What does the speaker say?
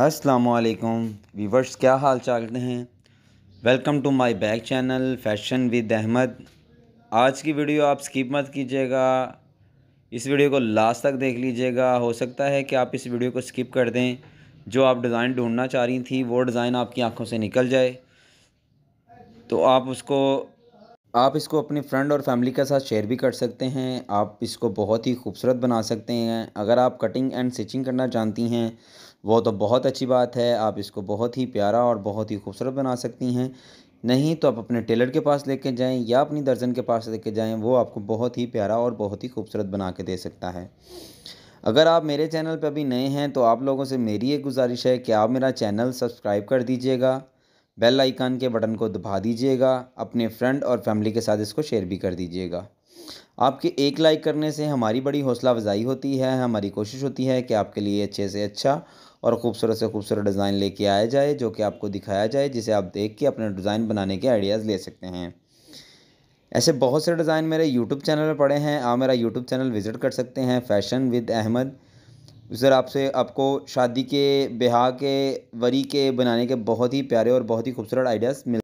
असलकुम वीवर्स क्या हाल चाल हैं welcome to my back channel fashion with Ahmad आज की वीडियो आप स्किप मत कीजिएगा इस वीडियो को लास्ट तक देख लीजिएगा हो सकता है कि आप इस वीडियो को स्किप कर दें जो आप डिज़ाइन ढूंढना चाह रही थी वो डिज़ाइन आपकी आंखों से निकल जाए तो आप उसको आप इसको अपने फ्रेंड और फैमिली के साथ शेयर भी कर सकते हैं आप इसको बहुत ही खूबसूरत बना सकते हैं अगर आप कटिंग एंड स्टिचिंग करना जानती हैं वो तो बहुत अच्छी बात है आप इसको बहुत ही प्यारा और बहुत ही खूबसूरत बना सकती हैं नहीं तो आप अपने टेलर के पास लेके जाएं या अपनी दर्जन के पास लेके जाएं वो आपको बहुत ही प्यारा और बहुत ही खूबसूरत बना के दे सकता है अगर आप मेरे चैनल पर अभी नए हैं तो आप लोगों से मेरी एक गुजारिश है कि आप मेरा चैनल सब्सक्राइब कर दीजिएगा बेल आइकन के बटन को दबा दीजिएगा अपने फ्रेंड और फैमिली के साथ इसको शेयर भी कर दीजिएगा आपके एक लाइक करने से हमारी बड़ी हौसला अफजाई होती है हमारी कोशिश होती है कि आपके लिए अच्छे से अच्छा और ख़ूबसूरत से खूबसूरत डिज़ाइन लेके आया जाए जो कि आपको दिखाया जाए जिसे आप देख के अपने डिज़ाइन बनाने के आइडियाज़ ले सकते हैं ऐसे बहुत से डिज़ाइन मेरे यूट्यूब चैनल पर पड़े हैं आप मेरा यूट्यूब चैनल विज़िट कर सकते हैं फ़ैशन विद अहमद सर आपसे आपको शादी के ब्याह के वरी के बनाने के बहुत ही प्यारे और बहुत ही खूबसूरत आइडियाज़ मिल